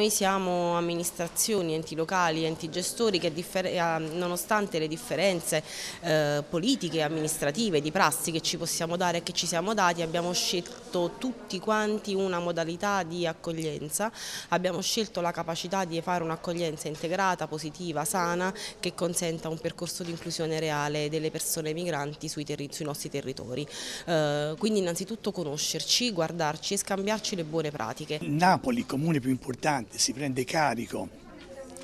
noi siamo amministrazioni, enti locali, enti gestori che eh, nonostante le differenze eh, politiche, amministrative, di prassi che ci possiamo dare e che ci siamo dati, abbiamo scelto tutti quanti una modalità di accoglienza, abbiamo scelto la capacità di fare un'accoglienza integrata, positiva, sana, che consenta un percorso di inclusione reale delle persone migranti sui, sui nostri territori. Eh, quindi innanzitutto conoscerci, guardarci e scambiarci le buone pratiche. Napoli, comune più importante si prende carico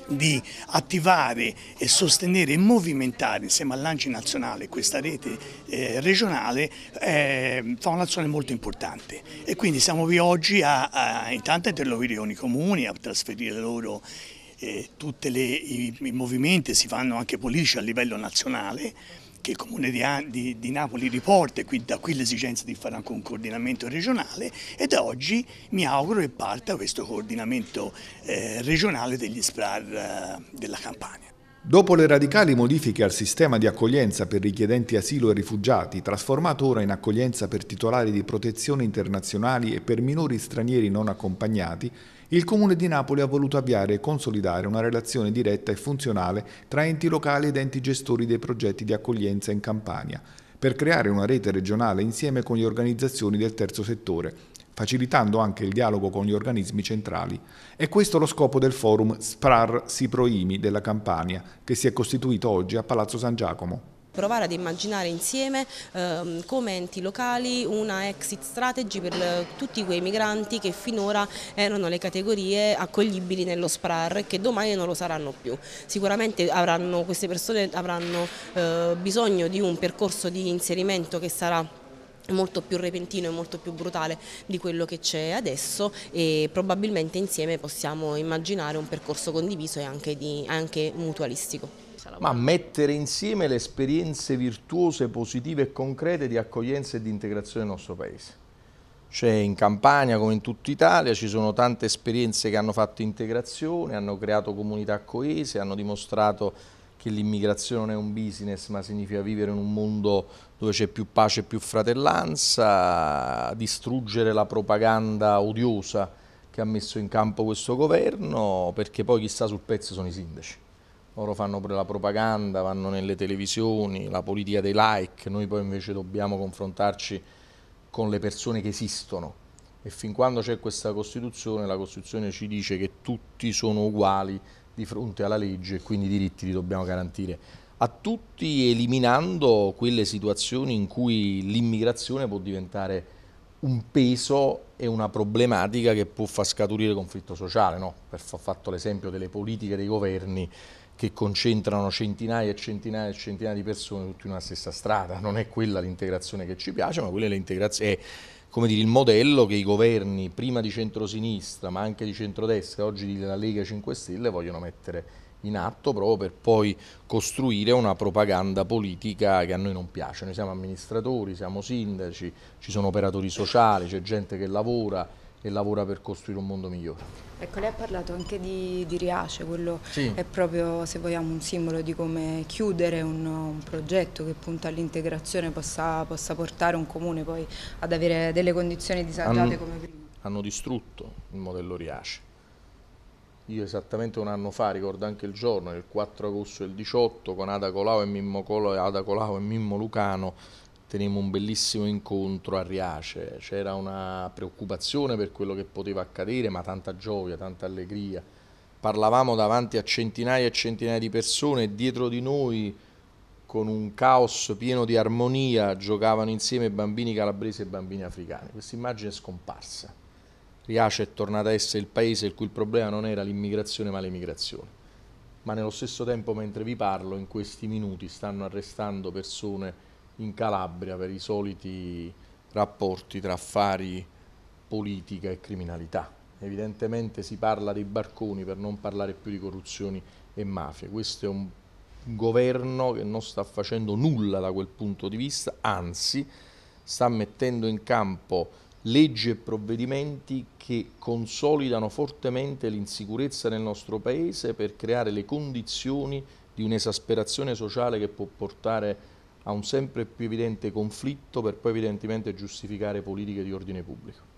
di attivare e sostenere e movimentare insieme all'Anci Nazionale questa rete eh, regionale eh, fa un'azione molto importante e quindi siamo qui oggi a, a intanto interloquire con i comuni, a trasferire loro eh, tutti i, i movimenti, si fanno anche politici a livello nazionale che il Comune di, di, di Napoli riporta, e qui, da qui l'esigenza di fare anche un coordinamento regionale e da oggi mi auguro che parta questo coordinamento eh, regionale degli SPRAR eh, della Campania. Dopo le radicali modifiche al sistema di accoglienza per richiedenti asilo e rifugiati, trasformato ora in accoglienza per titolari di protezione internazionali e per minori stranieri non accompagnati, il Comune di Napoli ha voluto avviare e consolidare una relazione diretta e funzionale tra enti locali ed enti gestori dei progetti di accoglienza in Campania, per creare una rete regionale insieme con le organizzazioni del terzo settore, facilitando anche il dialogo con gli organismi centrali. E questo è lo scopo del forum SPRAR Siproimi della Campania, che si è costituito oggi a Palazzo San Giacomo provare ad immaginare insieme eh, come enti locali una exit strategy per eh, tutti quei migranti che finora erano le categorie accoglibili nello SPRAR e che domani non lo saranno più. Sicuramente avranno, queste persone avranno eh, bisogno di un percorso di inserimento che sarà molto più repentino e molto più brutale di quello che c'è adesso e probabilmente insieme possiamo immaginare un percorso condiviso e anche, di, anche mutualistico. Ma mettere insieme le esperienze virtuose, positive e concrete di accoglienza e di integrazione del nostro Paese. Cioè in Campania come in tutta Italia ci sono tante esperienze che hanno fatto integrazione, hanno creato comunità coese, hanno dimostrato che l'immigrazione è un business ma significa vivere in un mondo dove c'è più pace e più fratellanza, distruggere la propaganda odiosa che ha messo in campo questo governo, perché poi chi sta sul pezzo sono i sindaci. Loro fanno pure la propaganda, vanno nelle televisioni, la politica dei like, noi poi invece dobbiamo confrontarci con le persone che esistono. E fin quando c'è questa Costituzione, la Costituzione ci dice che tutti sono uguali di fronte alla legge e quindi i diritti li dobbiamo garantire a tutti eliminando quelle situazioni in cui l'immigrazione può diventare un peso e una problematica che può far scaturire conflitto sociale, no? per far fatto l'esempio delle politiche dei governi che concentrano centinaia e centinaia e centinaia di persone tutti in una stessa strada, non è quella l'integrazione che ci piace, ma quella è l'integrazione come dire, il modello che i governi, prima di centrosinistra ma anche di centrodestra, oggi della Lega 5 Stelle, vogliono mettere in atto proprio per poi costruire una propaganda politica che a noi non piace. Noi siamo amministratori, siamo sindaci, ci sono operatori sociali, c'è gente che lavora, e lavora per costruire un mondo migliore. Ecco, lei ha parlato anche di, di Riace, quello sì. è proprio, se vogliamo, un simbolo di come chiudere un, un progetto che punta all'integrazione possa, possa, portare un comune poi ad avere delle condizioni disagiate hanno, come prima. Hanno distrutto il modello Riace. Io esattamente un anno fa, ricordo anche il giorno, il 4 agosto del 18, con Ada Colau e Mimmo, Colo, Ada Colau e Mimmo Lucano, tenemmo un bellissimo incontro a Riace, c'era una preoccupazione per quello che poteva accadere, ma tanta gioia, tanta allegria. Parlavamo davanti a centinaia e centinaia di persone e dietro di noi, con un caos pieno di armonia, giocavano insieme bambini calabresi e bambini africani. Questa immagine è scomparsa. Riace è tornata a essere il paese il cui problema non era l'immigrazione ma l'emigrazione. Ma nello stesso tempo, mentre vi parlo, in questi minuti stanno arrestando persone in Calabria per i soliti rapporti tra affari, politica e criminalità. Evidentemente si parla dei barconi per non parlare più di corruzioni e mafie. Questo è un governo che non sta facendo nulla da quel punto di vista, anzi sta mettendo in campo leggi e provvedimenti che consolidano fortemente l'insicurezza nel nostro Paese per creare le condizioni di un'esasperazione sociale che può portare a a un sempre più evidente conflitto per poi evidentemente giustificare politiche di ordine pubblico.